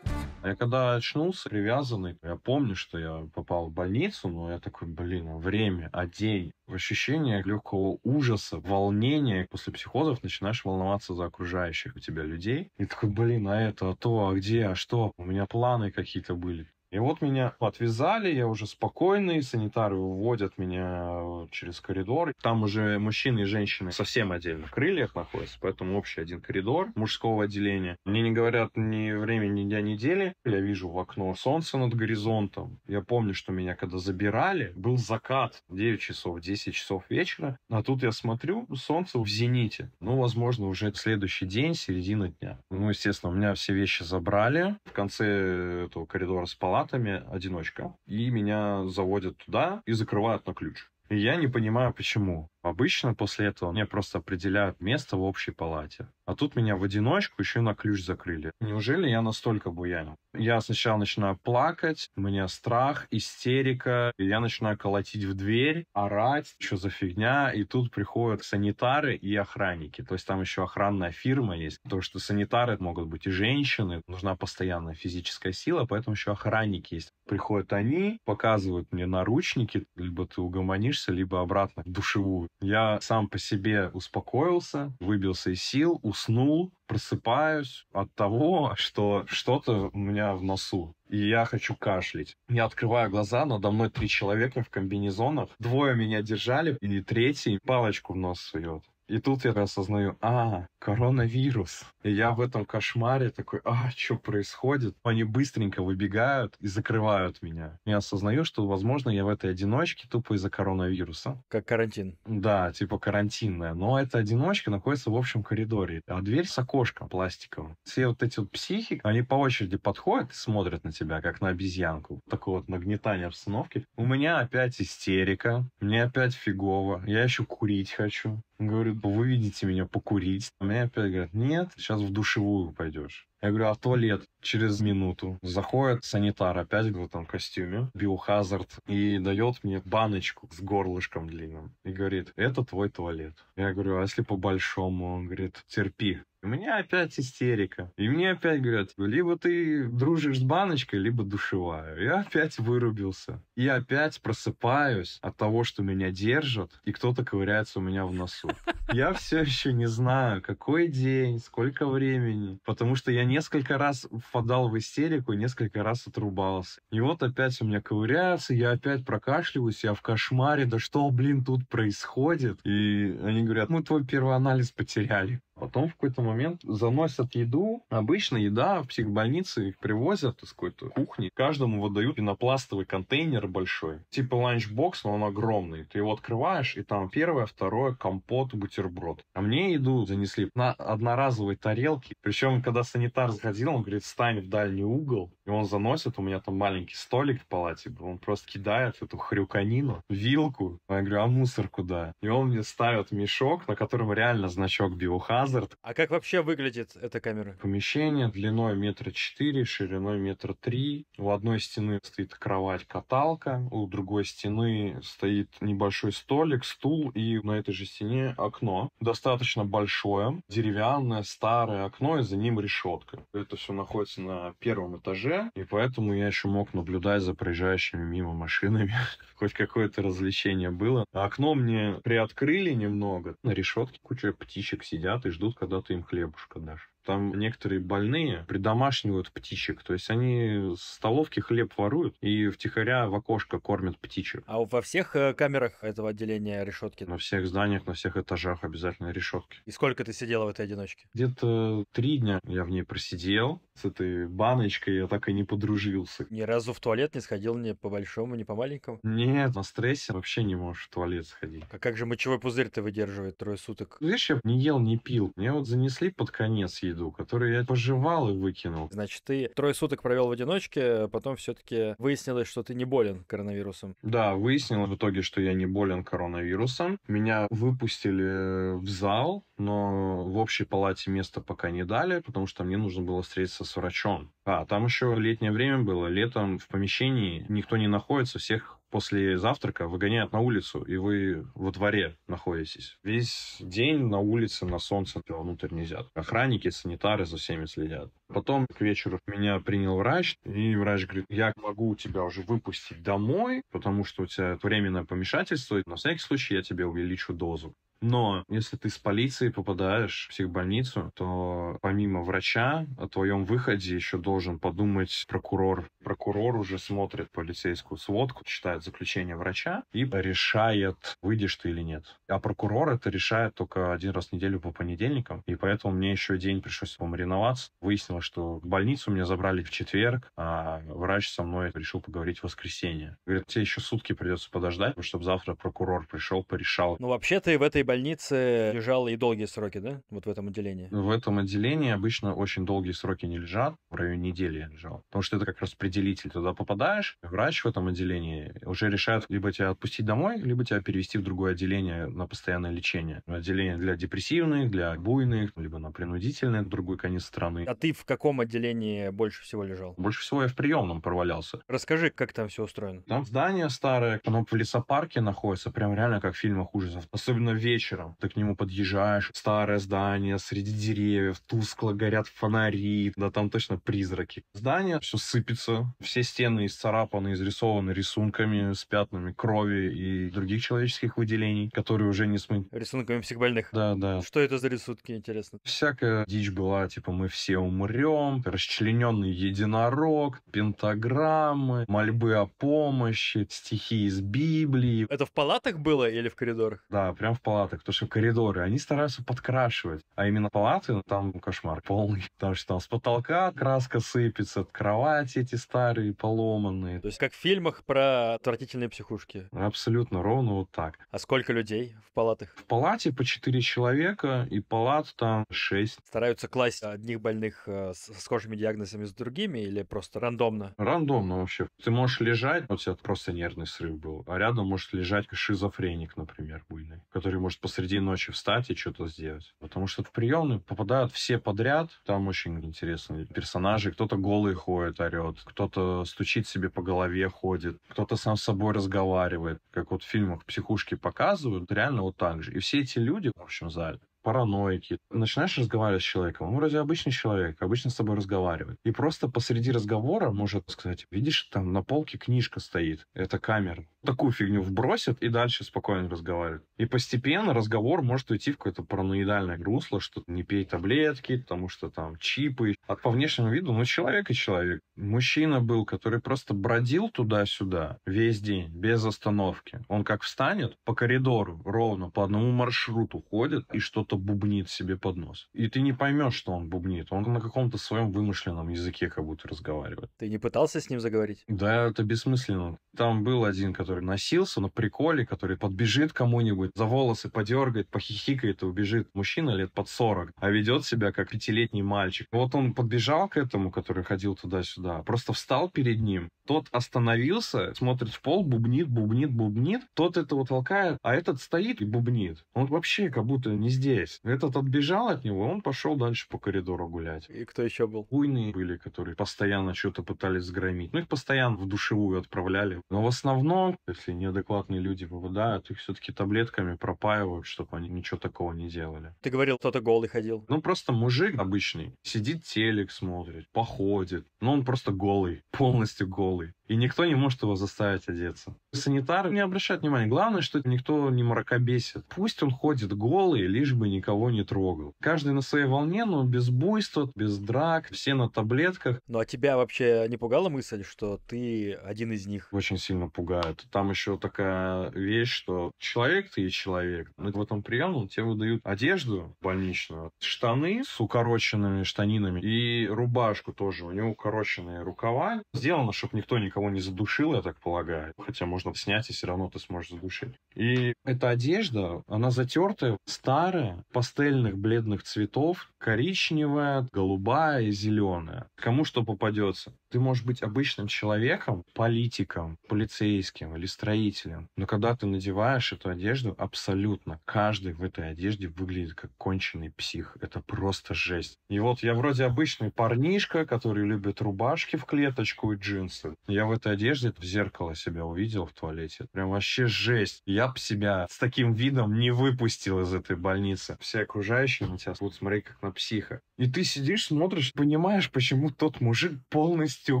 А я когда очнулся, привязанный, я помню, что я попал в больницу, но я такой, блин, а время, а день. Ощущение легкого ужаса, волнения. После психозов начинаешь волноваться за окружающих у тебя людей. И такой, блин, а это, а то, а где, а что? У меня планы какие-то были. И вот меня отвязали, я уже спокойный, санитары выводят меня э, через коридор. Там уже мужчины и женщины совсем отдельно в крыльях находятся, поэтому общий один коридор мужского отделения. Мне не говорят ни времени, ни дня недели. Я вижу в окно солнце над горизонтом. Я помню, что меня когда забирали, был закат 9 часов, 10 часов вечера. А тут я смотрю, солнце в зените. Ну, возможно, уже следующий день, середина дня. Ну, естественно, у меня все вещи забрали. В конце этого коридора спала автоматами одиночка, и меня заводят туда и закрывают на ключ. И я не понимаю, почему. Обычно после этого мне просто определяют место в общей палате. А тут меня в одиночку еще на ключ закрыли. Неужели я настолько буянил? Я сначала начинаю плакать, у меня страх, истерика. Я начинаю колотить в дверь, орать, что за фигня. И тут приходят санитары и охранники. То есть там еще охранная фирма есть. Потому что санитары могут быть и женщины. Нужна постоянная физическая сила, поэтому еще охранники есть. Приходят они, показывают мне наручники. Либо ты угомонишься, либо обратно в душевую. Я сам по себе успокоился, выбился из сил, уснул, просыпаюсь от того, что что-то у меня в носу. И я хочу кашлять. Я открываю глаза, надо мной три человека в комбинезонах. Двое меня держали, и третий палочку в нос сует. И тут я осознаю, а, коронавирус. И я в этом кошмаре такой, а, что происходит? Они быстренько выбегают и закрывают меня. Я осознаю, что, возможно, я в этой одиночке тупо из-за коронавируса. Как карантин. Да, типа карантинная. Но эта одиночка находится в общем коридоре. А дверь с окошком пластиковым. Все вот эти вот психи, они по очереди подходят и смотрят на тебя, как на обезьянку. Такое вот нагнетание обстановки. У меня опять истерика. Мне опять фигово. Я еще курить хочу. Говорит, вы видите меня покурить. А мне опять говорят, нет, сейчас в душевую пойдешь. Я говорю, а туалет? Через минуту заходит санитар опять в этом костюме, биохазард, и дает мне баночку с горлышком длинным. И говорит, это твой туалет. Я говорю, а если по-большому? Он говорит, терпи, у меня опять истерика. И мне опять говорят, либо ты дружишь с баночкой, либо душевая. Я опять вырубился. И опять просыпаюсь от того, что меня держат, и кто-то ковыряется у меня в носу. Я все еще не знаю, какой день, сколько времени, потому что я не несколько раз впадал в истерику, несколько раз отрубался. И вот опять у меня ковыряется, я опять прокашливаюсь, я в кошмаре, да что, блин, тут происходит? И они говорят, мы твой первый анализ потеряли. Потом в какой-то момент заносят еду. Обычно еда в психбольнице их привозят из какой-то кухни. Каждому выдают пенопластовый контейнер большой. Типа ланчбокс, но он огромный. Ты его открываешь, и там первое, второе, компот, бутерброд. А мне еду занесли на одноразовой тарелке. Причем, когда санитар заходил, он говорит, встань в дальний угол. И он заносит, у меня там маленький столик в палате был. Он просто кидает эту хрюканину, вилку. А я говорю, а мусор куда? И он мне ставит мешок, на котором реально значок биохаз Hazard. А как вообще выглядит эта камера? Помещение длиной метра четыре, шириной метра три. У одной стены стоит кровать-каталка, у другой стены стоит небольшой столик, стул и на этой же стене окно. Достаточно большое, деревянное, старое окно, и за ним решетка. Это все находится на первом этаже, и поэтому я еще мог наблюдать за проезжающими мимо машинами. Хоть какое-то развлечение было. Окно мне приоткрыли немного. На решетке куча птичек сидят и ждут ждут, когда ты им хлебушка дашь. Там некоторые больные придомашнивают птичек. То есть они с столовки хлеб воруют и втихаря в окошко кормят птичек. А во всех э, камерах этого отделения решетки? На всех зданиях, на всех этажах обязательно решетки. И сколько ты сидела в этой одиночке? Где-то три дня я в ней просидел. С этой баночкой я так и не подружился. Ни разу в туалет не сходил ни по большому, ни по маленькому? Нет, на стрессе вообще не можешь в туалет сходить. А как же мочевой пузырь ты выдерживает трое суток? Видишь, я не ел, не пил. Мне вот занесли под конец, еду, которую я пожевал и выкинул. Значит, ты трое суток провел в одиночке, а потом все-таки выяснилось, что ты не болен коронавирусом. Да, выяснилось в итоге, что я не болен коронавирусом. Меня выпустили э, в зал, но в общей палате места пока не дали, потому что мне нужно было встретиться с врачом. А, там еще летнее время было. Летом в помещении никто не находится, всех после завтрака выгоняют на улицу, и вы во дворе находитесь. Весь день на улице, на солнце внутрь нельзя. Охранники, санитары за всеми следят. Потом к вечеру меня принял врач, и врач говорит, я могу тебя уже выпустить домой, потому что у тебя временное помешательство, и на всякий случай я тебе увеличу дозу. Но если ты с полицией попадаешь в психбольницу, то помимо врача о твоем выходе еще должен подумать прокурор. Прокурор уже смотрит полицейскую сводку, читает заключение врача и решает, выйдешь ты или нет. А прокурор это решает только один раз в неделю по понедельникам, и поэтому мне еще день пришлось помариноваться. Выяснилось, что в больницу меня забрали в четверг, а врач со мной решил поговорить в воскресенье. Говорит, тебе еще сутки придется подождать, чтобы завтра прокурор пришел, порешал. Ну, вообще ты в этой больнице лежал и долгие сроки, да? Вот в этом отделении. В этом отделении обычно очень долгие сроки не лежат, в районе недели я лежал. Потому что это как распределитель. Туда попадаешь, врач в этом отделении уже решает либо тебя отпустить домой, либо тебя перевести в другое отделение на постоянное лечение. Отделение для депрессивных, для буйных, либо на принудительное, в другой конец страны. А ты в каком отделении больше всего лежал? Больше всего я в приемном провалялся. Расскажи, как там все устроено. Там здание старое, оно в лесопарке находится, прям реально как в фильмах ужасов. Особенно вечером. Ты к нему подъезжаешь, старое здание, среди деревьев, тускло горят фонари, да там точно призраки. Здание все сыпется, все стены исцарапаны, изрисованы рисунками с пятнами крови и других человеческих выделений, которые уже не смыть. Рисунками всех больных. Да, да. Что это за рисунки, интересно? Всякая дичь была, типа мы все умрем, умрем, расчлененный единорог, пентаграммы, мольбы о помощи, стихи из Библии. Это в палатах было или в коридорах? Да, прям в палатах, потому что коридоры, они стараются подкрашивать, а именно палаты, ну, там кошмар полный, потому что там с потолка краска сыпется, от кровати эти старые поломанные. То есть как в фильмах про отвратительные психушки? Абсолютно, ровно вот так. А сколько людей в палатах? В палате по 4 человека, и палат там 6. Стараются класть одних больных а, Э, с схожими диагнозами с другими или просто рандомно? Рандомно вообще. Ты можешь лежать, у тебя просто нервный срыв был, а рядом может лежать шизофреник, например, буйный, который может посреди ночи встать и что-то сделать. Потому что в приемную попадают все подряд, там очень интересные персонажи. Кто-то голый ходит, орет, кто-то стучит себе по голове, ходит, кто-то сам с собой разговаривает. Как вот в фильмах психушки показывают, реально вот так же. И все эти люди в общем зале, параноики. Начинаешь разговаривать с человеком, он вроде обычный человек, обычно с тобой разговаривает. И просто посреди разговора может сказать, видишь, там на полке книжка стоит, это камера. Такую фигню вбросят и дальше спокойно разговаривают. И постепенно разговор может уйти в какое-то параноидальное грусло, что не пей таблетки, потому что там чипы. А по внешнему виду, ну, человек и человек мужчина был, который просто бродил туда-сюда весь день, без остановки. Он как встанет по коридору ровно, по одному маршруту ходит и что-то бубнит себе под нос. И ты не поймешь, что он бубнит. Он на каком-то своем вымышленном языке как будто разговаривает. Ты не пытался с ним заговорить? Да, это бессмысленно. Там был один, который носился на приколе, который подбежит кому-нибудь, за волосы подергает, похихикает и убежит. Мужчина лет под 40, а ведет себя как пятилетний мальчик. Вот он подбежал к этому, который ходил туда-сюда, да, просто встал перед ним. Тот остановился, смотрит в пол, бубнит, бубнит, бубнит. Тот этого толкает, а этот стоит и бубнит. Он вообще как будто не здесь. Этот отбежал от него, он пошел дальше по коридору гулять. И кто еще был? Уйные были, которые постоянно что-то пытались сгромить. Ну, их постоянно в душевую отправляли. Но в основном, если неадекватные люди выводают, их все-таки таблетками пропаивают, чтобы они ничего такого не делали. Ты говорил, кто-то голый ходил. Ну, просто мужик обычный сидит телек смотрит, походит. Но он просто голый, полностью голый и никто не может его заставить одеться. Санитары не обращают внимания. Главное, что никто не мракобесит. Пусть он ходит голый, лишь бы никого не трогал. Каждый на своей волне, но без буйства, без драк, все на таблетках. Ну а тебя вообще не пугала мысль, что ты один из них? Очень сильно пугает. Там еще такая вещь, что человек ты и человек. Но ну, в этом приемном тебе выдают одежду больничную, штаны с укороченными штанинами и рубашку тоже. У него укороченные рукава. Сделано, чтобы никто никого никого не задушил, я так полагаю. Хотя можно снять, и все равно ты сможешь задушить. И эта одежда, она затертая, старая, пастельных бледных цветов, коричневая, голубая и зеленая. Кому что попадется. Ты можешь быть обычным человеком, политиком, полицейским или строителем. Но когда ты надеваешь эту одежду, абсолютно каждый в этой одежде выглядит как конченый псих. Это просто жесть. И вот я вроде обычный парнишка, который любит рубашки в клеточку и джинсы. Я я в этой одежде в зеркало себя увидел в туалете. Прям вообще жесть. Я бы себя с таким видом не выпустил из этой больницы. Все окружающие на тебя будут смотреть как на психа. И ты сидишь, смотришь, понимаешь, почему тот мужик полностью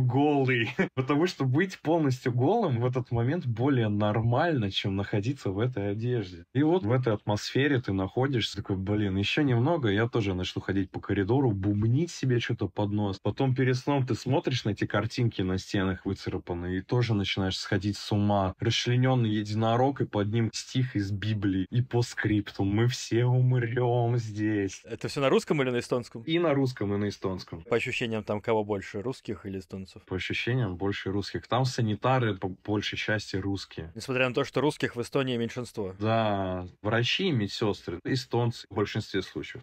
голый. Потому что быть полностью голым в этот момент более нормально, чем находиться в этой одежде. И вот в этой атмосфере ты находишься, такой, блин, еще немного, я тоже начну ходить по коридору, бубнить себе что-то под нос. Потом перед сном ты смотришь на эти картинки на стенах, выцарапанные выцарапаны, и тоже начинаешь сходить с ума. Расчлененный единорог, и под ним стих из Библии, и по скрипту «Мы все умрем здесь». Это все на русском или на эстонском? И на русском, и на эстонском. По ощущениям, там кого больше, русских или эстонцев? По ощущениям, больше русских. Там санитары по большей части русские. Несмотря на то, что русских в Эстонии меньшинство. Да, врачи и медсестры, эстонцы в большинстве случаев.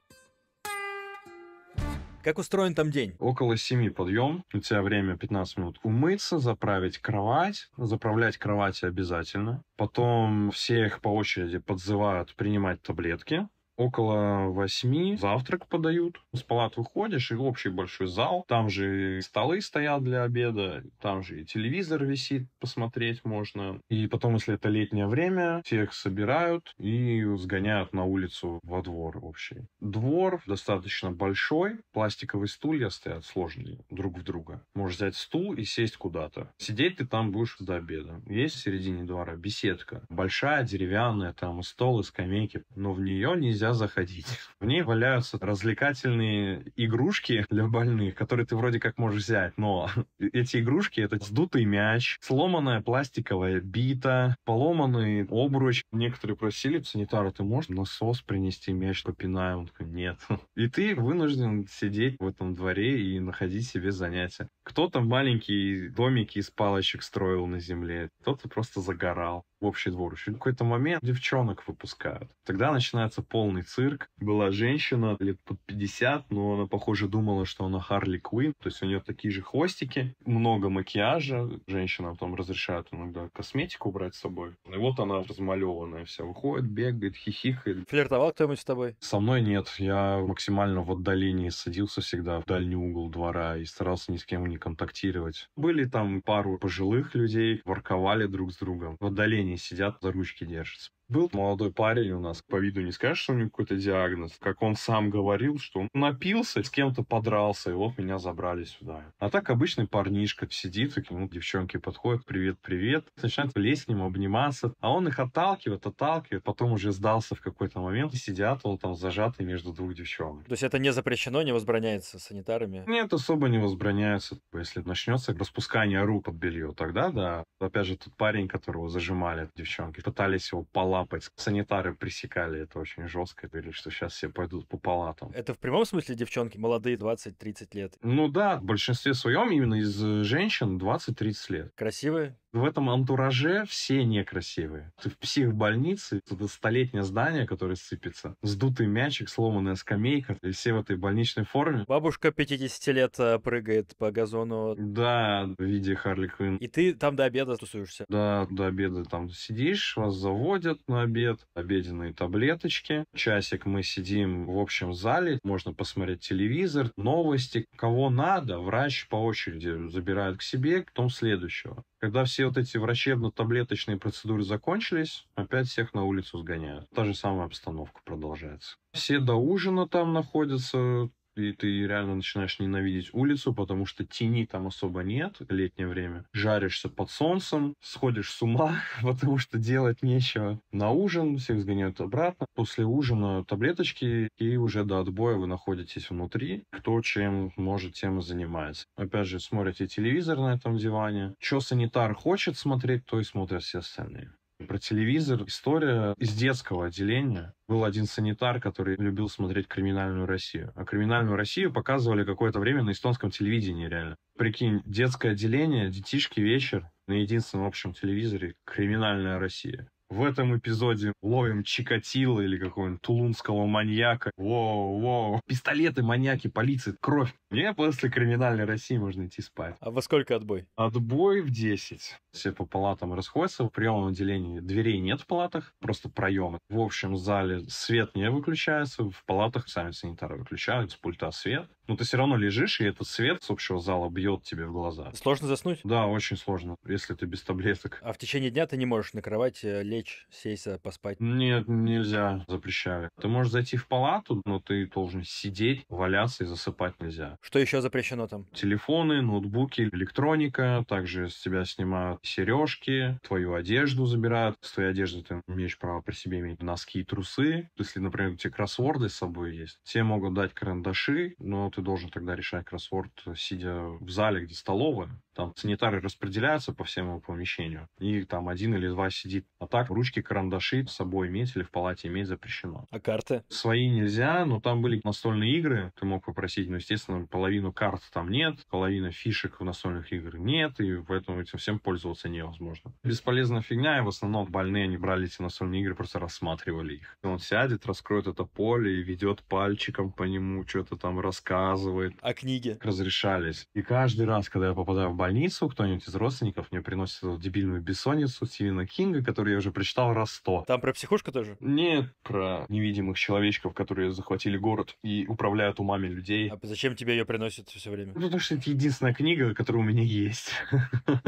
Как устроен там день? Около 7 подъем. У тебя время 15 минут умыться, заправить кровать. Заправлять кровати обязательно. Потом всех по очереди подзывают принимать таблетки около восьми завтрак подают. С палат выходишь, и общий большой зал. Там же столы стоят для обеда, там же и телевизор висит, посмотреть можно. И потом, если это летнее время, всех собирают и сгоняют на улицу во двор общий. Двор достаточно большой, пластиковые стулья стоят сложные друг в друга. Можешь взять стул и сесть куда-то. Сидеть ты там будешь до обеда. Есть в середине двора беседка. Большая, деревянная, там и стол, и скамейки. Но в нее нельзя нельзя заходить. В ней валяются развлекательные игрушки для больных, которые ты вроде как можешь взять, но эти игрушки — это сдутый мяч, сломанная пластиковая бита, поломанный обруч. Некоторые просили санитара, ты можешь насос принести, мяч попинаю? Он такой, нет. И ты вынужден сидеть в этом дворе и находить себе занятия. Кто-то маленький домик из палочек строил на земле, кто-то просто загорал в общий двор. в какой-то момент девчонок выпускают. Тогда начинается полный цирк. Была женщина лет под 50, но она, похоже, думала, что она Харли Квин. То есть у нее такие же хвостики, много макияжа. Женщина потом разрешает иногда косметику брать с собой. И вот она размалеванная вся выходит, бегает, хихикает. Флиртовал кто-нибудь с тобой? Со мной нет. Я максимально в отдалении садился всегда в дальний угол двора и старался ни с кем не контактировать. Были там пару пожилых людей, ворковали друг с другом в отдалении они сидят, за ручки держатся. Был молодой парень у нас, по виду не скажешь, что у него какой-то диагноз. Как он сам говорил, что он напился, с кем-то подрался, и вот меня забрали сюда. А так обычный парнишка сидит, и к нему девчонки подходят, привет-привет, начинают лезть к нему, обниматься. А он их отталкивает, отталкивает, потом уже сдался в какой-то момент, и сидят он там зажатый между двух девчонок. То есть это не запрещено, не возбраняется санитарами? Нет, особо не возбраняется. Если начнется распускание рук под белье, тогда да. Опять же, тот парень, которого зажимали девчонки, пытались его пола лапать. Санитары пресекали это очень жестко, говорили, что сейчас все пойдут по палатам. Это в прямом смысле девчонки молодые 20-30 лет? Ну да, в большинстве своем именно из э, женщин 20-30 лет. Красивые? В этом антураже все некрасивые. Ты в психбольнице, это столетнее здание, которое сыпется, сдутый мячик, сломанная скамейка, и все в этой больничной форме. Бабушка 50 лет э, прыгает по газону. Да, в виде Харли Квинн. И ты там до обеда тусуешься. Да, до обеда там сидишь, вас заводят на обед, обеденные таблеточки. Часик мы сидим в общем зале, можно посмотреть телевизор, новости. Кого надо, врач по очереди забирает к себе, потом следующего. Когда все все вот эти врачебно-таблеточные процедуры закончились, опять всех на улицу сгоняют. Та же самая обстановка продолжается. Все до ужина там находятся, и ты реально начинаешь ненавидеть улицу, потому что тени там особо нет, летнее время. Жаришься под солнцем, сходишь с ума, потому что делать нечего. На ужин всех сгоняют обратно. После ужина таблеточки, и уже до отбоя вы находитесь внутри. Кто чем может, тем и занимается. Опять же, смотрите телевизор на этом диване. Что санитар хочет смотреть, то и смотрят все остальные. Про телевизор история из детского отделения. Был один санитар, который любил смотреть криминальную Россию. А криминальную Россию показывали какое-то время на эстонском телевидении реально. Прикинь, детское отделение, детишки вечер на единственном общем телевизоре «Криминальная Россия». В этом эпизоде ловим Чикатило или какого-нибудь тулунского маньяка. Воу, воу. Пистолеты, маньяки, полиция, кровь. Мне после криминальной России можно идти спать. А во сколько отбой? Отбой в 10. Все по палатам расходятся. В приемном отделении дверей нет в палатах, просто проемы. В общем в зале свет не выключается, в палатах сами санитары выключают, с пульта свет. Но ты все равно лежишь, и этот свет с общего зала бьет тебе в глаза. Сложно заснуть? Да, очень сложно, если ты без таблеток. А в течение дня ты не можешь на кровать э, лечь лечь, сесть, э, поспать? Нет, нельзя, запрещали. Ты можешь зайти в палату, но ты должен сидеть, валяться и засыпать нельзя. Что еще запрещено там? Телефоны, ноутбуки, электроника, также с тебя снимают сережки, твою одежду забирают. С твоей одежды ты имеешь право при себе иметь носки и трусы. Если, например, у тебя кроссворды с собой есть, тебе могут дать карандаши, но ты должен тогда решать кроссворд, сидя в зале, где столовая. Там санитары распределяются по всему помещению, и там один или два сидит. А так ручки, карандаши с собой иметь или в палате иметь запрещено. А карты? Свои нельзя, но там были настольные игры, ты мог попросить, но, ну, естественно, половину карт там нет, половина фишек в настольных играх нет, и поэтому этим всем пользоваться невозможно. Бесполезная фигня, и в основном больные, они брали эти настольные игры, просто рассматривали их. Он сядет, раскроет это поле и ведет пальчиком по нему, что-то там рассказывает. А книги? Разрешались. И каждый раз, когда я попадаю в больницу, больницу, кто-нибудь из родственников мне приносит эту дебильную бессонницу Стивена Кинга, которую я уже прочитал раз сто. Там про психушку тоже? Нет, про невидимых человечков, которые захватили город и управляют умами людей. А зачем тебе ее приносят все время? Ну, потому что это единственная книга, которая у меня есть.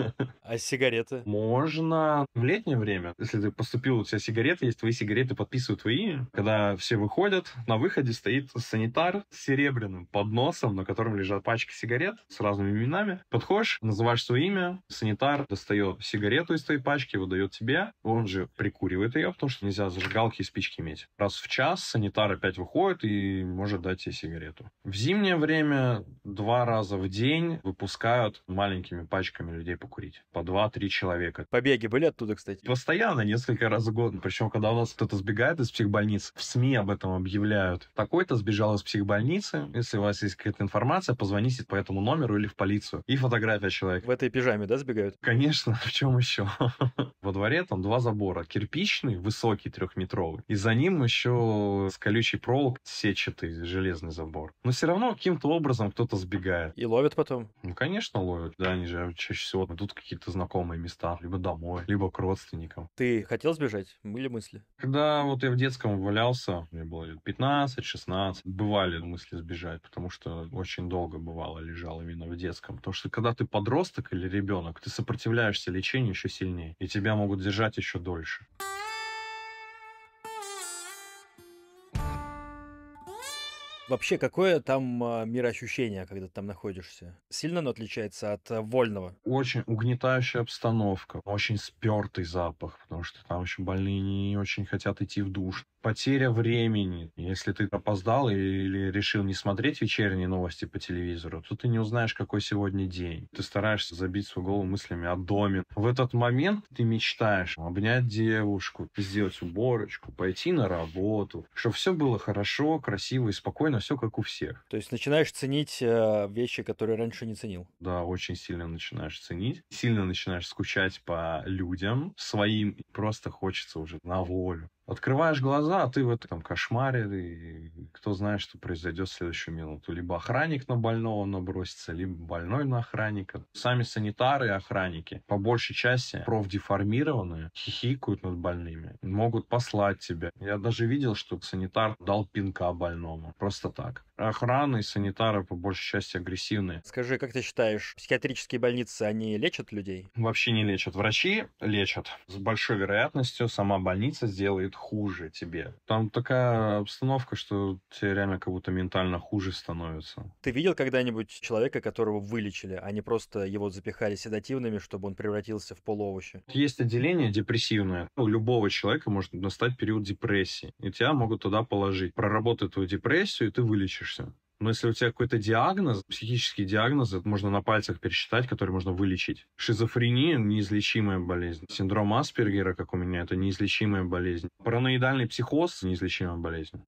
А сигареты? Можно в летнее время. Если ты поступил, у тебя сигареты есть, твои сигареты подписывают твои. Когда все выходят, на выходе стоит санитар с серебряным подносом, на котором лежат пачки сигарет с разными именами. Подходишь, называешь свое имя, санитар достает сигарету из твоей пачки, выдает тебе, он же прикуривает ее, потому что нельзя зажигалки и спички иметь. Раз в час санитар опять выходит и может дать тебе сигарету. В зимнее время два раза в день выпускают маленькими пачками людей покурить. По два-три человека. Побеги были оттуда, кстати? Постоянно, несколько раз в год. Причем, когда у нас кто-то сбегает из психбольниц, в СМИ об этом объявляют. Такой-то сбежал из психбольницы. Если у вас есть какая-то информация, позвоните по этому номеру или в полицию. И фотография человек. В этой пижаме, да, сбегают? Конечно, в чем еще? Во дворе там два забора. Кирпичный, высокий, трехметровый. И за ним еще с колючей проволокой сетчатый железный забор. Но все равно каким-то образом кто-то сбегает. И ловят потом? Ну, конечно, ловят. Да, они же а чаще всего идут какие-то знакомые места. Либо домой, либо к родственникам. Ты хотел сбежать? Были мысли? Когда вот я в детском валялся, мне было лет 15-16, бывали мысли сбежать, потому что очень долго бывало лежал именно в детском. Потому что когда ты под подросток или ребенок, ты сопротивляешься лечению еще сильнее, и тебя могут держать еще дольше. Вообще, какое там а, мироощущение, когда ты там находишься? Сильно оно отличается от а, вольного? Очень угнетающая обстановка, очень спертый запах, потому что там еще больные не очень хотят идти в душ. Потеря времени. Если ты опоздал или решил не смотреть вечерние новости по телевизору, то ты не узнаешь, какой сегодня день. Ты стараешься забить свою голову мыслями о доме. В этот момент ты мечтаешь обнять девушку, сделать уборочку, пойти на работу, чтобы все было хорошо, красиво и спокойно все как у всех. То есть начинаешь ценить э, вещи, которые раньше не ценил. Да, очень сильно начинаешь ценить. Сильно начинаешь скучать по людям своим. Просто хочется уже на волю открываешь глаза, а ты в этом кошмаре, и кто знает, что произойдет в следующую минуту. Либо охранник на больного набросится, либо больной на охранника. Сами санитары и охранники по большей части профдеформированные, хихикают над больными, могут послать тебя. Я даже видел, что санитар дал пинка больному, просто так. Охраны и санитары по большей части агрессивные. Скажи, как ты считаешь, психиатрические больницы, они лечат людей? Вообще не лечат. Врачи лечат. С большой вероятностью сама больница сделает хуже тебе. Там такая обстановка, что тебе реально как будто ментально хуже становится. Ты видел когда-нибудь человека, которого вылечили, а не просто его запихали седативными, чтобы он превратился в полуовощи? Есть отделение депрессивное. У ну, любого человека может настать период депрессии, и тебя могут туда положить. Проработай твою депрессию, и ты вылечишься. Но если у тебя какой-то диагноз, психический диагноз, это можно на пальцах пересчитать, который можно вылечить. Шизофрения – неизлечимая болезнь. Синдром Аспергера, как у меня, это неизлечимая болезнь. Параноидальный психоз – неизлечимая болезнь.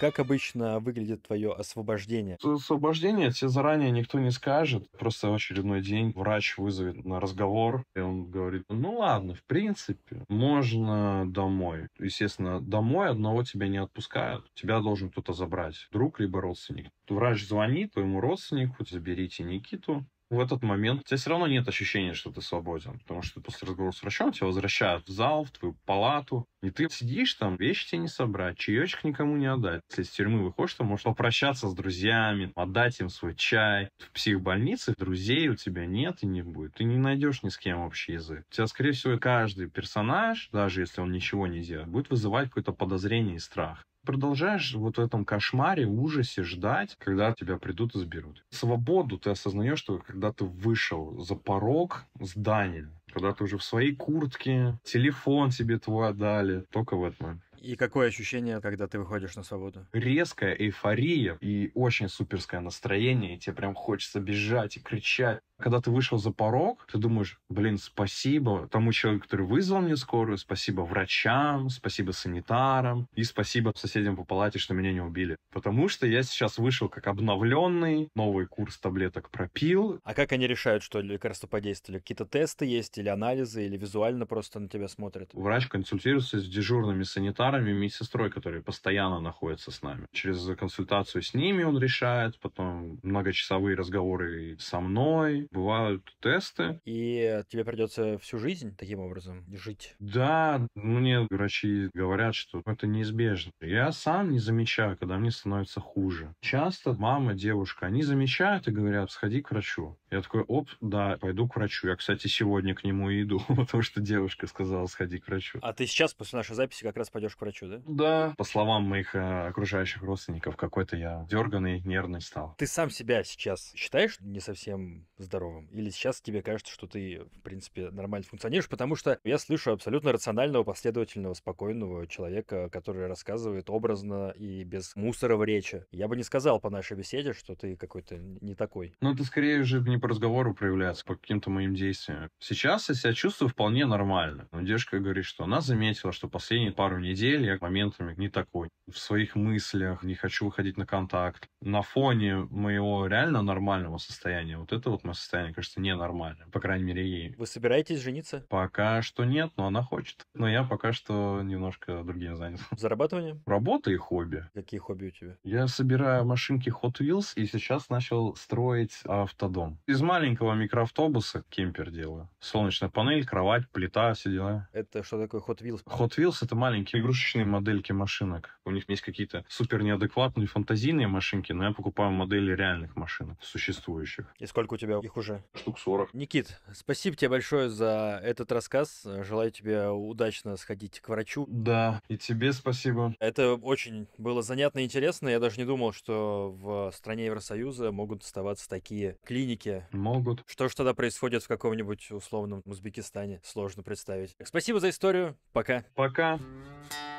Как обычно выглядит твое освобождение? Освобождение тебе заранее никто не скажет. Просто в очередной день врач вызовет на разговор, и он говорит, ну ладно, в принципе, можно домой. Естественно, домой одного тебя не отпускают. Тебя должен кто-то забрать, друг либо родственник. Врач звонит твоему родственнику, заберите Никиту, в этот момент у тебя все равно нет ощущения, что ты свободен, потому что после разговора с врачом тебя возвращают в зал, в твою палату, и ты сидишь там, вещи тебе не собрать, чаечек никому не отдать. Если из тюрьмы выходишь, то можешь попрощаться с друзьями, отдать им свой чай. В психбольнице друзей у тебя нет и не будет. Ты не найдешь ни с кем общий язык. У тебя, скорее всего, каждый персонаж, даже если он ничего не делает, будет вызывать какое-то подозрение и страх продолжаешь вот в этом кошмаре, ужасе ждать, когда тебя придут и заберут. Свободу ты осознаешь, что когда ты вышел за порог здания, когда ты уже в своей куртке, телефон тебе твой отдали, только в этот И какое ощущение, когда ты выходишь на свободу? Резкая эйфория и очень суперское настроение, и тебе прям хочется бежать и кричать. Когда ты вышел за порог, ты думаешь, блин, спасибо тому человеку, который вызвал мне скорую, спасибо врачам, спасибо санитарам и спасибо соседям по палате, что меня не убили. Потому что я сейчас вышел как обновленный, новый курс таблеток пропил. А как они решают, что лекарство подействовали? Какие-то тесты есть или анализы, или визуально просто на тебя смотрят? Врач консультируется с дежурными санитарами, медсестрой, которые постоянно находятся с нами. Через консультацию с ними он решает, потом многочасовые разговоры со мной, бывают тесты. И тебе придется всю жизнь таким образом жить. Да, мне врачи говорят, что это неизбежно. Я сам не замечаю, когда мне становится хуже. Часто мама, девушка, они замечают и говорят, сходи к врачу. Я такой, оп, да, пойду к врачу. Я, кстати, сегодня к нему и иду, потому что девушка сказала, сходи к врачу. А ты сейчас после нашей записи как раз пойдешь к врачу, да? Да. По словам моих э, окружающих родственников, какой-то я дерганный, нервный стал. Ты сам себя сейчас считаешь не совсем здоровым? здоровым? Или сейчас тебе кажется, что ты, в принципе, нормально функционируешь? Потому что я слышу абсолютно рационального, последовательного, спокойного человека, который рассказывает образно и без мусора в речи. Я бы не сказал по нашей беседе, что ты какой-то не такой. Ну, это скорее же не по разговору проявляется, по каким-то моим действиям. Сейчас я себя чувствую вполне нормально. Но девушка говорит, что она заметила, что последние пару недель я моментами не такой. В своих мыслях не хочу выходить на контакт. На фоне моего реально нормального состояния вот это вот мое состояние состояние кажется ненормальным, по крайней мере, ей. Вы собираетесь жениться? Пока что нет, но она хочет. Но я пока что немножко другим занят. Зарабатывание? Работа и хобби. Какие хобби у тебя? Я собираю машинки Hot Wheels и сейчас начал строить автодом. Из маленького микроавтобуса кемпер делаю. Солнечная панель, кровать, плита, все дела. Это что такое Hot Wheels? Hot Wheels — это маленькие игрушечные модельки машинок. У них есть какие-то супер неадекватные фантазийные машинки, но я покупаю модели реальных машинок, существующих. И сколько у тебя их уже? Штук 40. Никит, спасибо тебе большое за этот рассказ. Желаю тебе удачно сходить к врачу. Да, и тебе спасибо. Это очень было занятно и интересно. Я даже не думал, что в стране Евросоюза могут оставаться такие клиники. Могут. Что же тогда происходит в каком-нибудь условном Узбекистане, сложно представить. Спасибо за историю. Пока. Пока. Пока.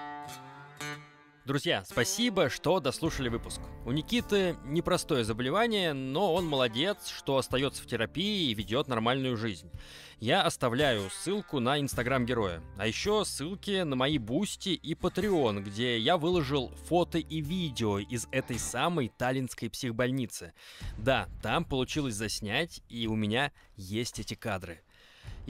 Друзья, спасибо, что дослушали выпуск. У Никиты непростое заболевание, но он молодец, что остается в терапии и ведет нормальную жизнь. Я оставляю ссылку на инстаграм героя. А еще ссылки на мои бусти и Patreon, где я выложил фото и видео из этой самой таллинской психбольницы. Да, там получилось заснять, и у меня есть эти кадры.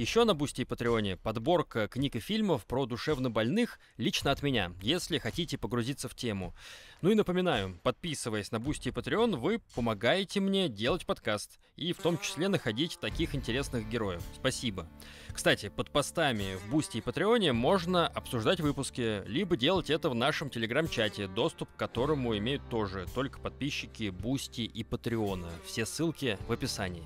Еще на Бусти и Патреоне подборка книг и фильмов про душевно больных лично от меня, если хотите погрузиться в тему. Ну и напоминаю, подписываясь на Бусти и Патреон, вы помогаете мне делать подкаст и в том числе находить таких интересных героев. Спасибо. Кстати, под постами в Бусти и Патреоне можно обсуждать выпуски, либо делать это в нашем телеграм-чате, доступ к которому имеют тоже только подписчики Бусти и Патреона. Все ссылки в описании.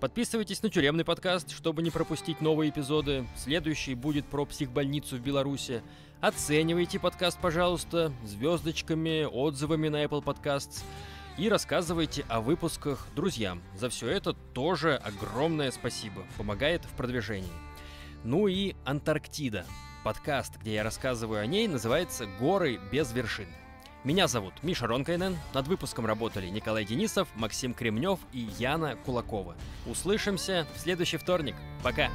Подписывайтесь на тюремный подкаст, чтобы не пропустить новые эпизоды. Следующий будет про психбольницу в Беларуси. Оценивайте подкаст, пожалуйста, звездочками, отзывами на Apple Podcasts и рассказывайте о выпусках друзьям. За все это тоже огромное спасибо. Помогает в продвижении. Ну и Антарктида. Подкаст, где я рассказываю о ней, называется «Горы без вершин». Меня зовут Миша Ронкайнен. Над выпуском работали Николай Денисов, Максим Кремнев и Яна Кулакова. Услышимся в следующий вторник. Пока!